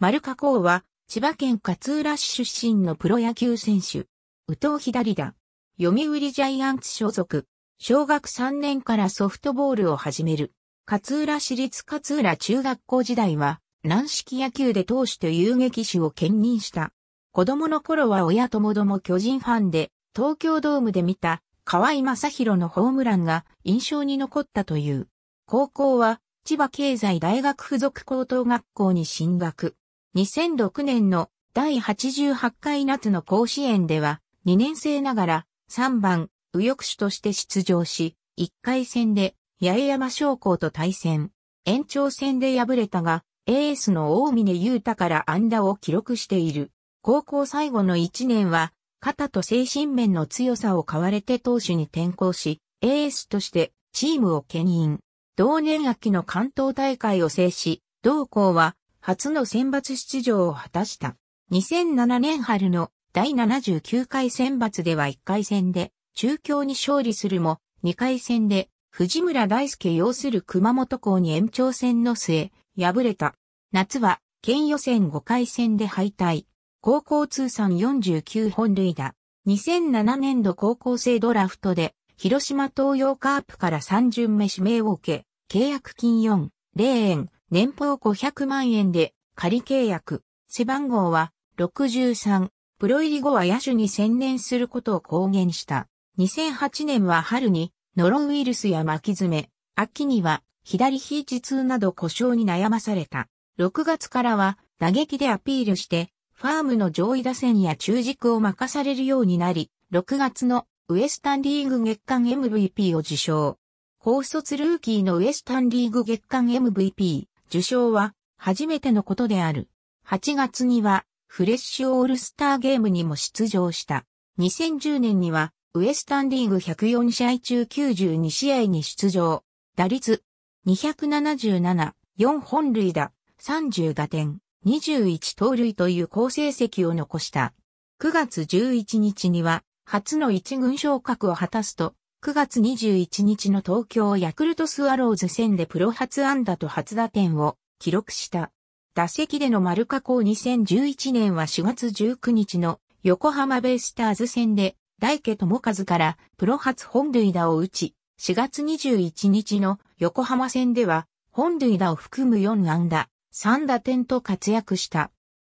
丸加工は、千葉県勝浦市出身のプロ野球選手。宇藤左田。読売ジャイアンツ所属。小学3年からソフトボールを始める。勝浦市立勝浦中学校時代は、軟式野球で投手と遊撃手を兼任した。子供の頃は親ともども巨人ファンで、東京ドームで見た河合正宏のホームランが印象に残ったという。高校は、千葉経済大学附属高等学校に進学。2006年の第88回夏の甲子園では、2年生ながら3番、右翼手として出場し、1回戦で八重山商工と対戦。延長戦で敗れたが、エースの大峰雄太から安打を記録している。高校最後の1年は、肩と精神面の強さを買われて投手に転向し、エースとしてチームを牽引。同年秋の関東大会を制し、同校は初の選抜出場を果たした。2007年春の第79回選抜では1回戦で中京に勝利するも、2回戦で藤村大輔擁する熊本校に延長戦の末、敗れた。夏は県予選5回戦で敗退。高校通算49本塁打。2007年度高校生ドラフトで、広島東洋カープから3巡目指名を受け、契約金4、0円、年俸500万円で仮契約、背番号は63、プロ入り後は野手に専念することを公言した。2008年は春にノロウイルスや巻き爪、秋には左肘痛痛など故障に悩まされた。6月からは打撃でアピールして、ファームの上位打線や中軸を任されるようになり、6月のウエスタンリーグ月間 MVP を受賞。高卒ルーキーのウエスタンリーグ月間 MVP、受賞は初めてのことである。8月にはフレッシュオールスターゲームにも出場した。2010年にはウエスタンリーグ104試合中92試合に出場。打率277、4本塁打、30打点、21盗塁という好成績を残した。9月11日には初の一軍昇格を果たすと、9月21日の東京ヤクルトスワローズ戦でプロ初安打と初打点を記録した。打席での丸加工2011年は4月19日の横浜ベイスターズ戦で大家智和からプロ初本塁打を打ち、4月21日の横浜戦では本塁打を含む4安打、3打点と活躍した。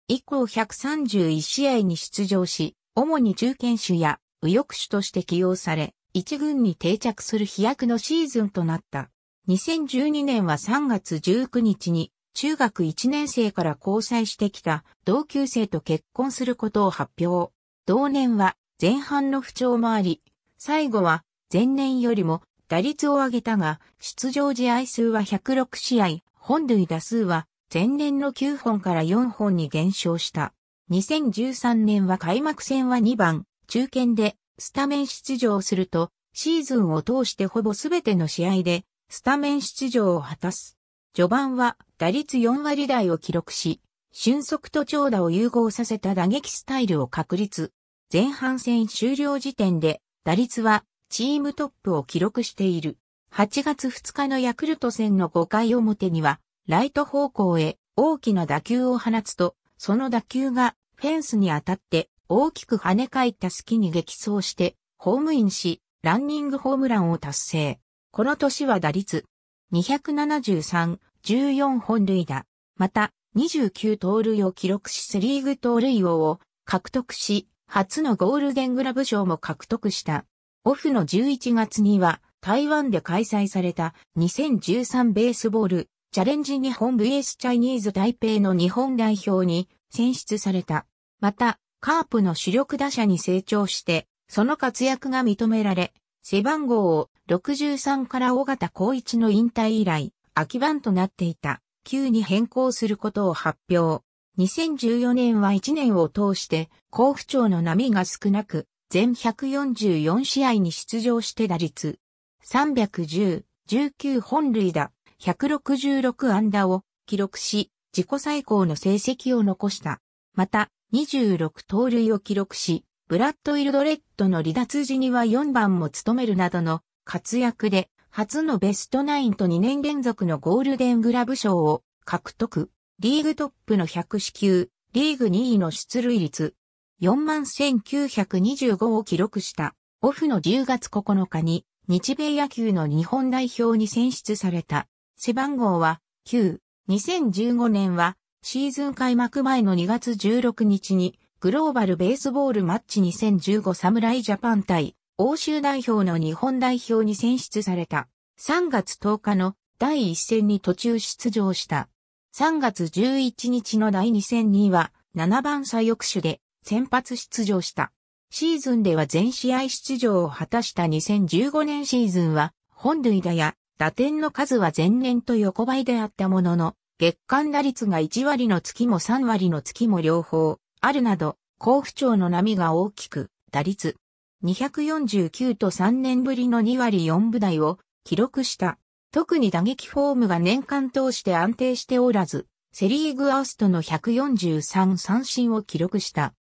以降131試合に出場し、主に中堅手や右翼手として起用され、一軍に定着する飛躍のシーズンとなった。2012年は3月19日に中学1年生から交際してきた同級生と結婚することを発表。同年は前半の不調もあり、最後は前年よりも打率を上げたが、出場試合数は106試合、本塁打数は前年の9本から4本に減少した。2013年は開幕戦は2番、中堅でスタメン出場すると、シーズンを通してほぼすべての試合で、スタメン出場を果たす。序盤は打率4割台を記録し、俊足と長打を融合させた打撃スタイルを確立。前半戦終了時点で、打率はチームトップを記録している。8月2日のヤクルト戦の5回表には、ライト方向へ大きな打球を放つと、その打球がフェンスに当たって大きく跳ね返った隙に激走して、ホームインし、ランニングホームランを達成。この年は打率273、14本塁打。また、29盗塁を記録しセリーグ盗塁王を獲得し、初のゴールデングラブ賞も獲得した。オフの11月には、台湾で開催された2013ベースボールチャレンジ日本 VS チャイニーズ台北の日本代表に選出された。また、カープの主力打者に成長して、その活躍が認められ、背番号を63から尾形孝一の引退以来、空き番となっていた9に変更することを発表。2014年は1年を通して、甲府調の波が少なく、全144試合に出場して打率310、19本塁打、166安打を記録し、自己最高の成績を残した。また、26盗塁を記録し、ブラッド・イルドレッドの離脱時には4番も務めるなどの活躍で、初のベストナインと2年連続のゴールデングラブ賞を獲得。リーグトップの100支球、リーグ2位の出塁率、41,925を記録した。オフの10月9日に、日米野球の日本代表に選出された。背番号は9。2015年はシーズン開幕前の2月16日に、グローバルベースボールマッチ2015侍ジャパン対欧州代表の日本代表に選出された。3月10日の第1戦に途中出場した。3月11日の第2戦には7番左翼手で先発出場した。シーズンでは全試合出場を果たした2015年シーズンは本塁打や打点の数は前年と横ばいであったものの、月間打率が1割の月も3割の月も両方、あるなど、甲府調の波が大きく、打率249と3年ぶりの2割4部台を記録した。特に打撃フォームが年間通して安定しておらず、セリーグアーストの143三振を記録した。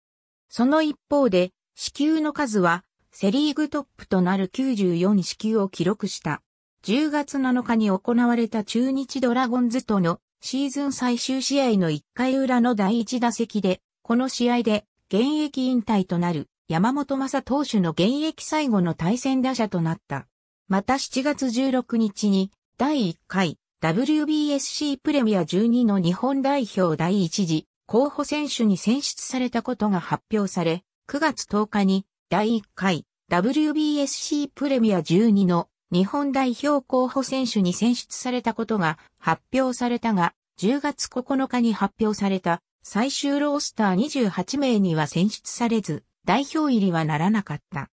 その一方で、支給の数は、セリーグトップとなる94支給を記録した。10月7日に行われた中日ドラゴンズとのシーズン最終試合の1回裏の第1打席で、この試合で現役引退となる山本正投手の現役最後の対戦打者となった。また7月16日に第1回 WBSC プレミア12の日本代表第1次候補選手に選出されたことが発表され、9月10日に第1回 WBSC プレミア12の日本代表候補選手に選出されたことが発表されたが、10月9日に発表された最終ロースター28名には選出されず、代表入りはならなかった。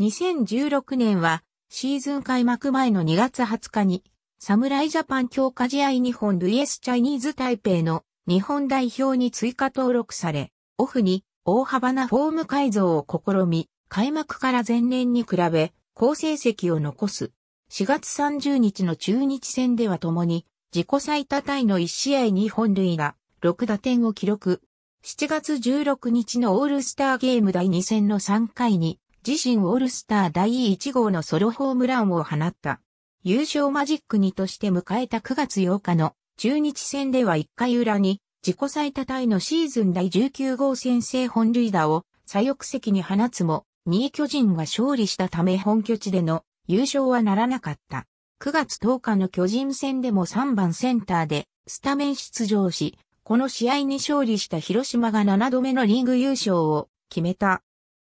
2016年はシーズン開幕前の2月20日に、侍ジャパン強化試合日本 VS チャイニーズ台北の日本代表に追加登録され、オフに大幅なフォーム改造を試み、開幕から前年に比べ、好成績を残す4月30日の中日戦では共に、自己最多タイの1試合に本塁打、6打点を記録。7月16日のオールスターゲーム第2戦の3回に、自身オールスター第1号のソロホームランを放った。優勝マジック2として迎えた9月8日の中日戦では1回裏に、自己最多タイのシーズン第19号先制本塁打を左翼席に放つも、2位巨人が勝利したため本拠地での優勝はならなかった。9月10日の巨人戦でも3番センターでスタメン出場し、この試合に勝利した広島が7度目のリーグ優勝を決めた。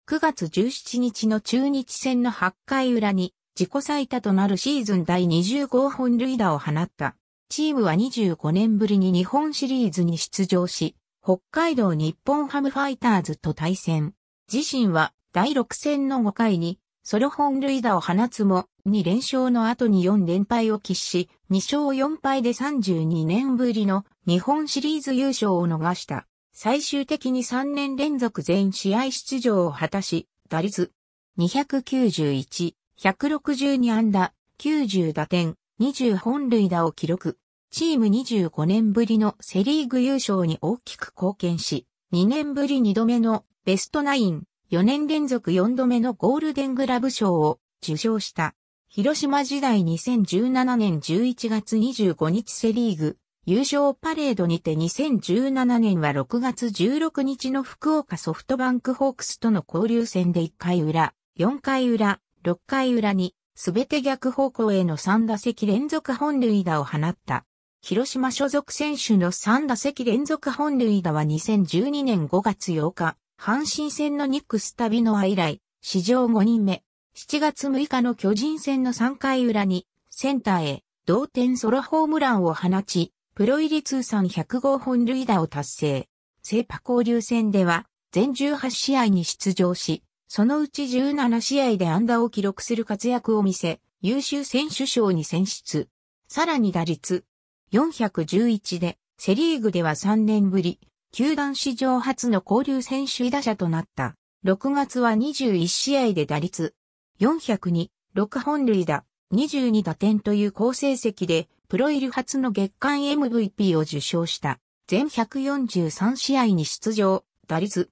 9月17日の中日戦の8回裏に自己最多となるシーズン第2 5本塁打を放った。チームは25年ぶりに日本シリーズに出場し、北海道日本ハムファイターズと対戦。自身は第6戦の5回にソロ本塁打を放つも、2連勝の後に4連敗を喫し、2勝4敗で32年ぶりの日本シリーズ優勝を逃した。最終的に3年連続全試合出場を果たし、打率291、162安打、90打点、20本塁打を記録。チーム25年ぶりのセリーグ優勝に大きく貢献し、2年ぶり2度目のベストナイン4年連続4度目のゴールデングラブ賞を受賞した。広島時代2017年11月25日セリーグ優勝パレードにて2017年は6月16日の福岡ソフトバンクホークスとの交流戦で1回裏、4回裏、6回裏に、すべて逆方向への3打席連続本塁打を放った。広島所属選手の3打席連続本塁打は2012年5月8日、阪神戦のニックス旅の以来、史上5人目。7月6日の巨人戦の3回裏に、センターへ、同点ソロホームランを放ち、プロ入り通算100号本塁打を達成。セパ交流戦では、全18試合に出場し、そのうち17試合で安打を記録する活躍を見せ、優秀選手賞に選出。さらに打率、411で、セリーグでは3年ぶり、球団史上初の交流選首位打者となった。6月は21試合で打率402、6本塁打、22打点という好成績で、プロ入り初の月間 MVP を受賞した。全143試合に出場、打率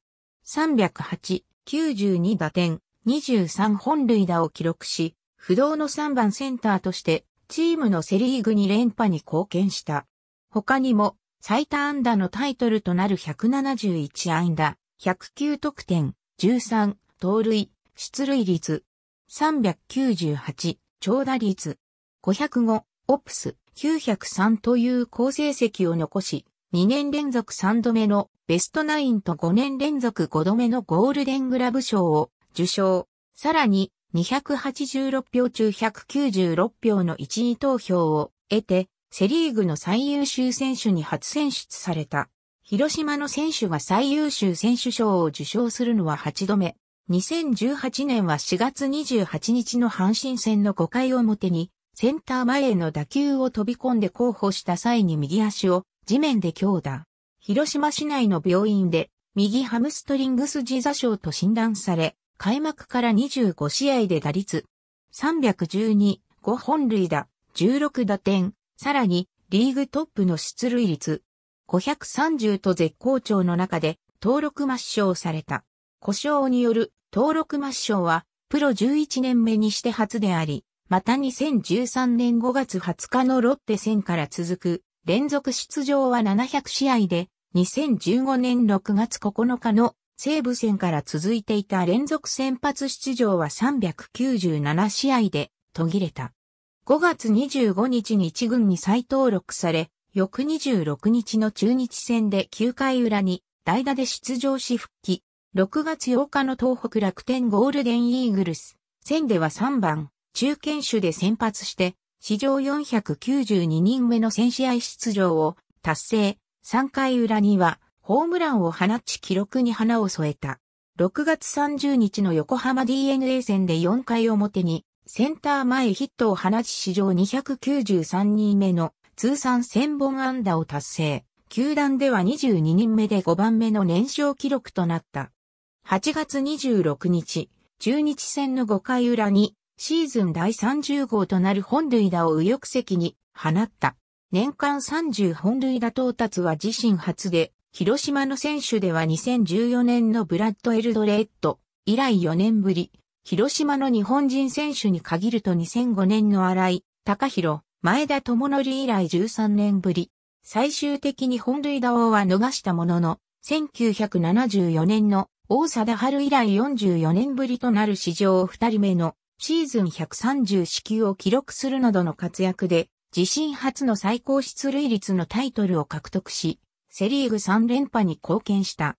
308、92打点、23本塁打を記録し、不動の3番センターとして、チームのセリーグに連覇に貢献した。他にも、最多安打のタイトルとなる171安打、109得点、13、盗塁、出塁率、398、長打率、505、オプス、903という好成績を残し、2年連続3度目のベストナインと5年連続5度目のゴールデングラブ賞を受賞。さらに、286票中196票の1位投票を得て、セリーグの最優秀選手に初選出された。広島の選手が最優秀選手賞を受賞するのは8度目。2018年は4月28日の阪神戦の5回表に、センター前への打球を飛び込んで候補した際に右足を地面で強打。広島市内の病院で右ハムストリングスジ座症と診断され、開幕から25試合で打率312、5本塁打、16打点、さらに、リーグトップの出塁率、530と絶好調の中で、登録抹消された。故障による登録抹消は、プロ11年目にして初であり、また2013年5月20日のロッテ戦から続く連続出場は700試合で、2015年6月9日の西武戦から続いていた連続先発出場は397試合で途切れた。5月25日に一軍に再登録され、翌26日の中日戦で9回裏に代打で出場し復帰。6月8日の東北楽天ゴールデンイーグルス戦では3番、中堅手で先発して、史上492人目の戦。試合出場を達成。3回裏には、ホームランを放ち記録に花を添えた。6月30日の横浜 DNA 戦で4回表にセンター前ヒットを放ち史上293人目の通算1000本安打を達成。球団では22人目で5番目の年少記録となった。8月26日、中日戦の5回裏にシーズン第30号となる本塁打を右翼席に放った。年間30本塁打到達は自身初で、広島の選手では2014年のブラッド・エルドレッド以来4年ぶり、広島の日本人選手に限ると2005年の荒井、高弘、前田智則以来13年ぶり、最終的に本塁打王は逃したものの、1974年の大貞治以来44年ぶりとなる史上2人目のシーズン130支球を記録するなどの活躍で、自身初の最高出塁率のタイトルを獲得し、セリーグ3連覇に貢献した。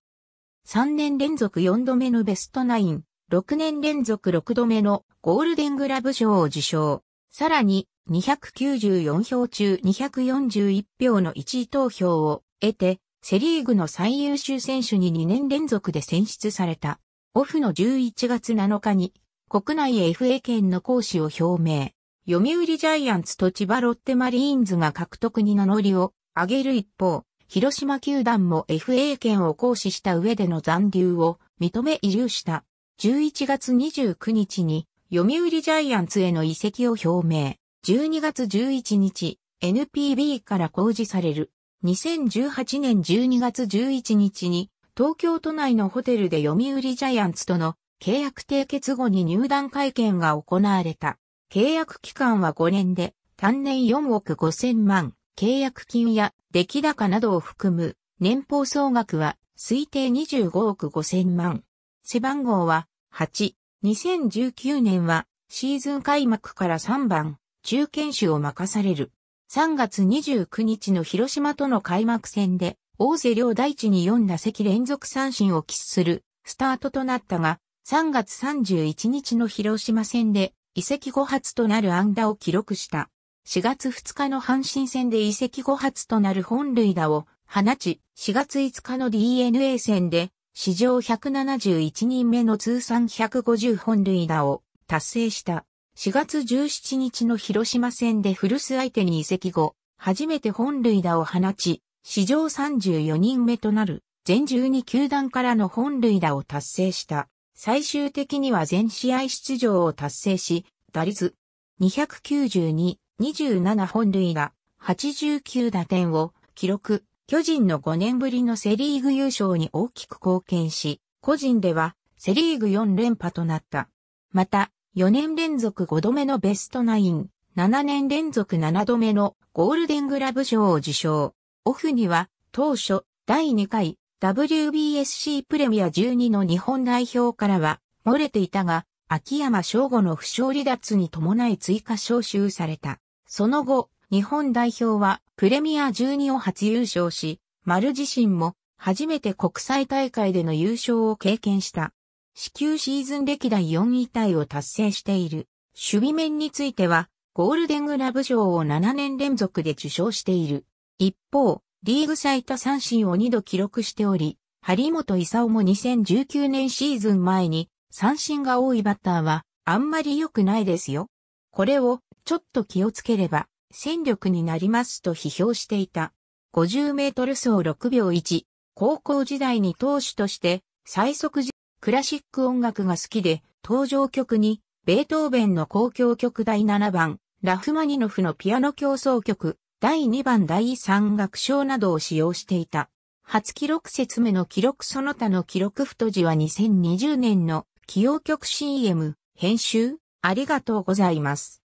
3年連続4度目のベストナイン、6年連続6度目のゴールデングラブ賞を受賞。さらに、294票中241票の1位投票を得て、セリーグの最優秀選手に2年連続で選出された。オフの11月7日に、国内 FA 権の行使を表明。読売ジャイアンツと千葉ロッテマリーンズが獲得に名乗りを上げる一方、広島球団も FA 権を行使した上での残留を認め移留した。11月29日に読売ジャイアンツへの移籍を表明。12月11日、NPB から公示される。2018年12月11日に東京都内のホテルで読売ジャイアンツとの契約締結後に入団会見が行われた。契約期間は5年で、単年4億5千万、契約金や出来高などを含む年俸総額は推定25億5千万。背番号は8、2019年はシーズン開幕から3番、中堅手を任される。3月29日の広島との開幕戦で、大瀬良大地に4打席連続三振を喫するスタートとなったが、3月31日の広島戦で移籍後発となる安打を記録した。4月2日の阪神戦で移籍後発となる本塁打を放ち、4月5日の DNA 戦で史上171人目の通算150本塁打を達成した。4月17日の広島戦で古巣相手に移籍後、初めて本塁打を放ち、史上34人目となる全12球団からの本塁打を達成した。最終的には全試合出場を達成し、打率292、27本塁打、89打点を記録。巨人の5年ぶりのセリーグ優勝に大きく貢献し、個人ではセリーグ4連覇となった。また、4年連続5度目のベストナイン、7年連続7度目のゴールデングラブ賞を受賞。オフには、当初、第2回 WBSC プレミア12の日本代表からは漏れていたが、秋山翔吾の負傷離脱に伴い追加招集された。その後、日本代表はプレミア12を初優勝し、丸自身も初めて国際大会での優勝を経験した。至急シーズン歴代4位タイを達成している。守備面については、ゴールデングラブ賞を7年連続で受賞している。一方、リーグ最多三振を2度記録しており、張本勲も2019年シーズン前に三振が多いバッターはあんまり良くないですよ。これをちょっと気をつければ戦力になりますと批評していた。50メートル走6秒1、高校時代に投手として最速時、クラシック音楽が好きで、登場曲に、ベートーベンの交響曲第7番、ラフマニノフのピアノ競争曲、第2番第3楽章などを使用していた。初記録説明の記録その他の記録太字は2020年の起用曲 CM 編集ありがとうございます。